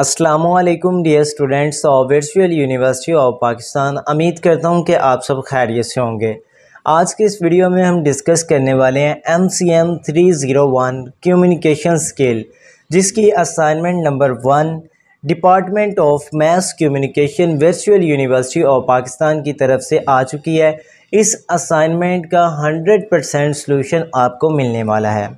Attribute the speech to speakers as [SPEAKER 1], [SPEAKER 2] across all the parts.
[SPEAKER 1] Aslam dear students of virtual university of Pakistan उम्मीद करता हूँ कि आप सब खैरियत से होंगे आज के इस वीडियो में हम डिस्कस करने वाले हैं M C M three zero one communication skill जिसकी assignment number one department of maths communication virtual university of Pakistan की तरफ से आ चुकी है इस असाइनमेंट का हंड्रेड परसेंट सॉल्यूशन आपको मिलने वाला है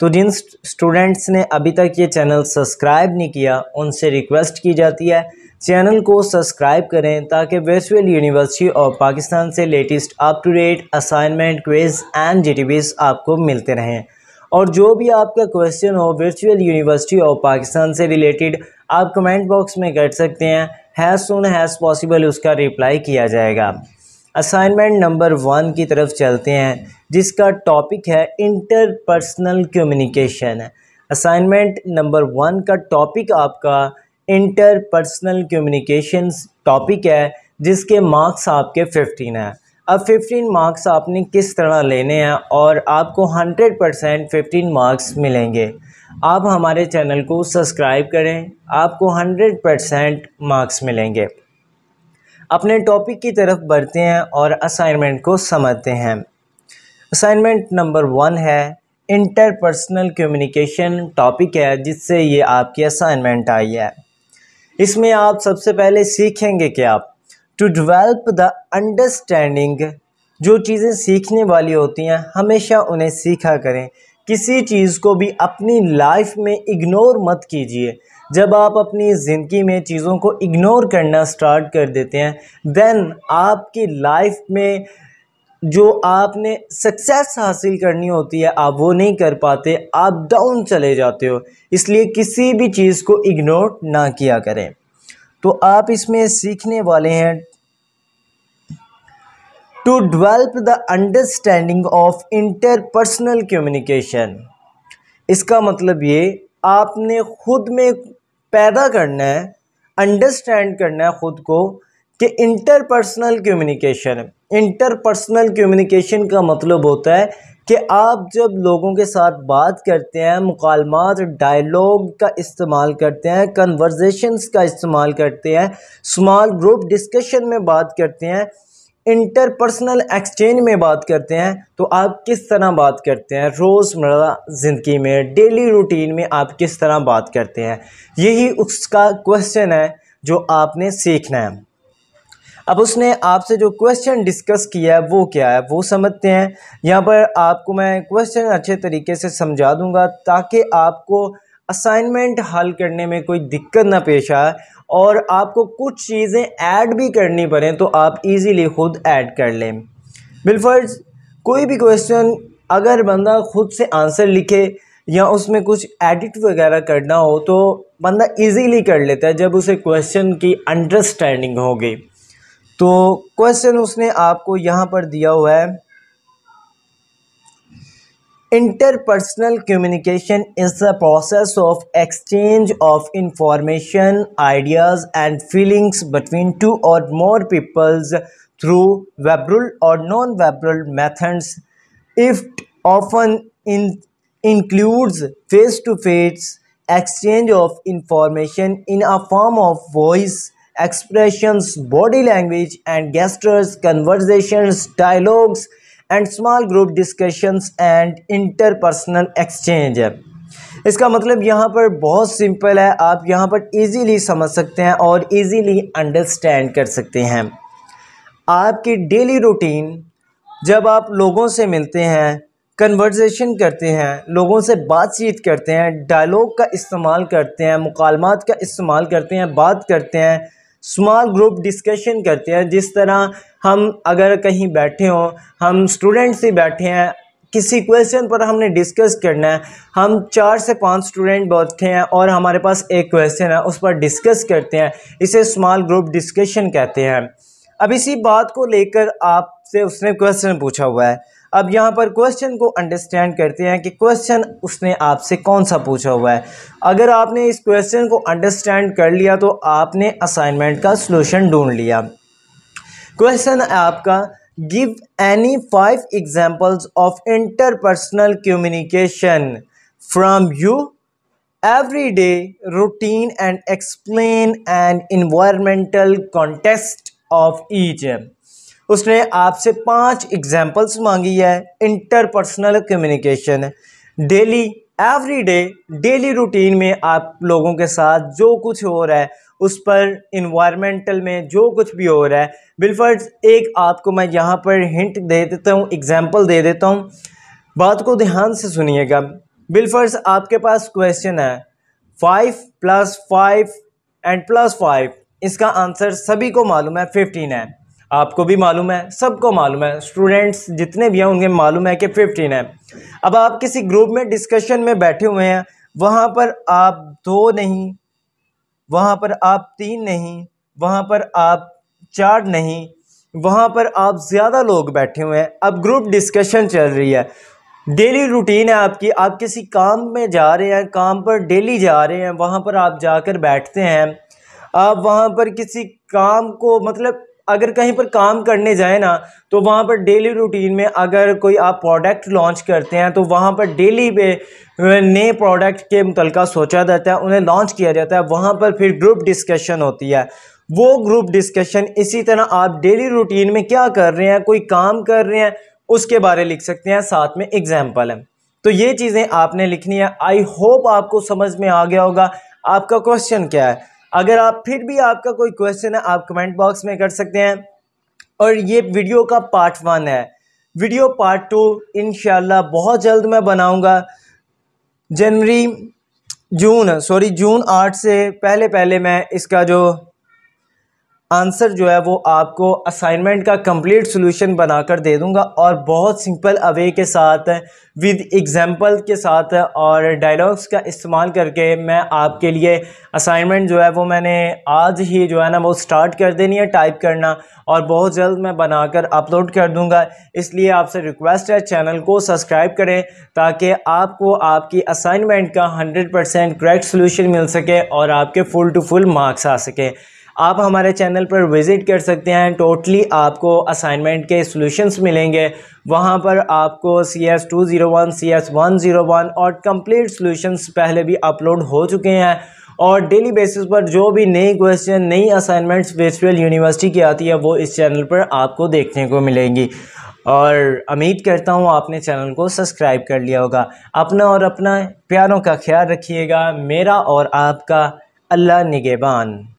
[SPEAKER 1] तो जिन स्टूडेंट्स ने अभी तक ये चैनल सब्सक्राइब नहीं किया उनसे रिक्वेस्ट की जाती है चैनल को सब्सक्राइब करें ताकि वर्चुअल यूनिवर्सिटी ऑफ पाकिस्तान से latest up to date assignment quiz and जी आपको मिलते रहें और जो भी आपका क्वेश्चन हो वर्चुअल यूनिवर्सिटी ऑफ पाकिस्तान से रिलेटेड आप कमेंट बॉक्स में कर सकते हैं हैज़ सुन हैज़ पॉसिबल उसका रिप्लाई किया जाएगा असाइनमेंट नंबर वन की तरफ चलते हैं जिसका टॉपिक है interpersonal communication assignment number one का टॉपिक आपका इंटरपर्सनल कम्युनिकेशन टॉपिक है जिसके मार्क्स आपके फिफ्टीन हैं अब फिफ्टीन मार्क्स आपने किस तरह लेने हैं और आपको हंड्रेड परसेंट फिफ्टीन मार्क्स मिलेंगे आप हमारे चैनल को सब्सक्राइब करें आपको हंड्रेड परसेंट मार्क्स मिलेंगे अपने टॉपिक की तरफ बढ़ते हैं और असाइनमेंट को समझते हैं असाइनमेंट नंबर वन है इंटरपर्सनल कम्युनिकेशन टॉपिक है जिससे ये आपकी असाइनमेंट आई है इसमें आप सबसे पहले सीखेंगे कि आप टू डिवेल्प द अंडरस्टैंडिंग जो चीज़ें सीखने वाली होती हैं हमेशा उन्हें सीखा करें किसी चीज़ को भी अपनी लाइफ में इग्नोर मत कीजिए जब आप अपनी ज़िंदगी में चीज़ों को इग्नोर करना स्टार्ट कर देते हैं दैन आपकी लाइफ में जो आपने सक्सेस हासिल करनी होती है आप वो नहीं कर पाते आप डाउन चले जाते हो इसलिए किसी भी चीज़ को इग्नोर ना किया करें तो आप इसमें सीखने वाले हैं to develop the understanding of interpersonal communication इसका मतलब ये आपने खुद में पैदा करना है अंडरस्टैंड करना है ख़ुद को कि इंटरपर्सनल कम्युनिकेशन इंटरपर्सनल कम्युनिकेशन का मतलब होता है कि आप जब लोगों के साथ बात करते हैं मुकालमात डायलॉग का इस्तेमाल करते हैं कन्वर्जेशंस का इस्तेमाल करते हैं स्मॉल ग्रुप डिस्कशन में बात करते हैं इंटरपर्सनल एक्सचेंज में बात करते हैं तो आप किस तरह बात करते हैं रोज़मर्रा ज़िंदगी में डेली रूटीन में आप किस तरह बात करते हैं यही उसका क्वेश्चन है जो आपने सीखना है अब उसने आपसे जो क्वेश्चन डिस्कस किया है वो क्या है वो समझते हैं यहाँ पर आपको मैं क्वेश्चन अच्छे तरीके से समझा दूँगा ताकि आपको असाइनमेंट हल करने में कोई दिक्कत ना पेश आए और आपको कुछ चीज़ें ऐड भी करनी पड़ें तो आप इजीली खुद ऐड कर लें बिलफर्ज कोई भी क्वेश्चन अगर बंदा खुद से आंसर लिखे या उसमें कुछ एडिट वगैरह करना हो तो बंदा इजीली कर लेता है जब उसे क्वेश्चन की अंडरस्टैंडिंग होगी तो क्वेश्चन उसने आपको यहाँ पर दिया हुआ है Interpersonal communication is the process of exchange of information, ideas and feelings between two or more peoples through verbal or non-verbal methods. It often in includes face-to-face -face exchange of information in a form of voice, expressions, body language and gestures, conversations, dialogues, and small group discussions and interpersonal exchange है इसका मतलब यहाँ पर बहुत simple है आप यहाँ पर इजीली समझ सकते हैं और इजीली अंडरस्टैंड कर सकते हैं आपकी डेली रूटीन जब आप लोगों से मिलते हैं कन्वर्जेशन करते हैं लोगों से बातचीत करते हैं डायलॉग का इस्तेमाल करते हैं मुकालमात का इस्तेमाल करते हैं बात करते हैं स्मॉल ग्रुप डिस्कशन करते हैं जिस तरह हम अगर कहीं बैठे हों हम स्टूडेंट से बैठे हैं किसी क्वेश्चन पर हमने डिस्कस करना है हम चार से पांच स्टूडेंट बैठे हैं और हमारे पास एक क्वेश्चन है उस पर डिस्कस करते हैं इसे स्मॉल ग्रुप डिस्कशन कहते हैं अब इसी बात को लेकर आप से उसने क्वेश्चन पूछा हुआ है अब यहाँ पर क्वेश्चन को अंडरस्टैंड करते हैं कि क्वेश्चन उसने आपसे कौन सा पूछा हुआ है अगर आपने इस क्वेश्चन को अंडरस्टैंड कर लिया तो आपने असाइनमेंट का सलूशन ढूंढ लिया क्वेश्चन है आपका give any five examples of interpersonal communication from you day routine and explain and environmental contest of each उसने आपसे पांच एग्जाम्पल्स मांगी है interpersonal communication daily every day daily routine में आप लोगों के साथ जो कुछ हो रहा है उस पर इन्वायरमेंटल में जो कुछ भी हो रहा है बिलफर्ज एक आपको मैं यहाँ पर हिंट दे देता हूँ एग्जाम्पल दे देता हूँ बात को ध्यान से सुनिएगा बिलफर्ज आपके पास क्वेश्चन है five plus five and plus five इसका आंसर सभी को मालूम है फिफ्टीन है आपको भी मालूम है सबको मालूम है स्टूडेंट्स जितने भी हैं उनके मालूम है कि फिफ्टीन है अब आप किसी ग्रुप में डिस्कशन में बैठे हुए हैं वहाँ पर आप दो नहीं वहाँ पर आप तीन नहीं वहाँ पर आप चार नहीं वहाँ पर आप ज़्यादा लोग बैठे हुए हैं अब ग्रुप डिस्कशन चल रही है डेली रूटीन है आपकी आप किसी काम में जा रहे हैं काम पर डेली जा रहे हैं वहाँ पर आप जाकर बैठते हैं आप वहाँ पर किसी काम को मतलब अगर कहीं पर काम करने जाए ना तो वहाँ पर डेली रूटीन में अगर कोई आप प्रोडक्ट लॉन्च करते हैं तो वहाँ पर डेली पे नए प्रोडक्ट के मुतलका सोचा जाता है उन्हें लॉन्च किया जाता है वहाँ पर फिर ग्रुप डिस्कशन होती है वो ग्रुप डिस्कशन इसी तरह आप डेली रूटीन में क्या कर रहे हैं कोई काम कर रहे हैं उसके बारे लिख सकते हैं साथ में एग्जाम्पल है तो ये चीज़ें आपने लिखनी है आई होप आपको समझ में आ गया होगा आपका क्वेश्चन क्या है अगर आप फिर भी आपका कोई क्वेश्चन है आप कमेंट बॉक्स में कर सकते हैं और ये वीडियो का पार्ट वन है वीडियो पार्ट टू इन बहुत जल्द मैं बनाऊँगा जनवरी जून सॉरी जून आठ से पहले पहले मैं इसका जो आंसर जो है वो आपको असाइनमेंट का कंप्लीट सोल्यूशन बनाकर दे दूंगा और बहुत सिंपल अवे के साथ विद एग्जांपल के साथ और डायलॉग्स का इस्तेमाल करके मैं आपके लिए असाइनमेंट जो है वो मैंने आज ही जो है ना वो स्टार्ट कर देनी है टाइप करना और बहुत जल्द मैं बनाकर अपलोड कर दूंगा इसलिए आपसे रिक्वेस्ट है चैनल को सब्सक्राइब करें ताकि आपको आपकी असाइनमेंट का हंड्रेड करेक्ट सोल्यूशन मिल सके और आपके फुल टू फुल मार्क्स आ सकें आप हमारे चैनल पर विज़िट कर सकते हैं टोटली आपको असाइनमेंट के सॉल्यूशंस मिलेंगे वहाँ पर आपको C S two zero one C S one zero one और कंप्लीट सॉल्यूशंस पहले भी अपलोड हो चुके हैं और डेली बेसिस पर जो भी नई क्वेश्चन नई असाइनमेंट्स वेस्टवेल यूनिवर्सिटी की आती है वो इस चैनल पर आपको देखने को मिलेंगी और उम्मीद करता हूँ आपने चैनल को सब्सक्राइब कर लिया होगा अपना और अपना प्यारों का ख्याल रखिएगा मेरा और आपका अल्लाह निगेबान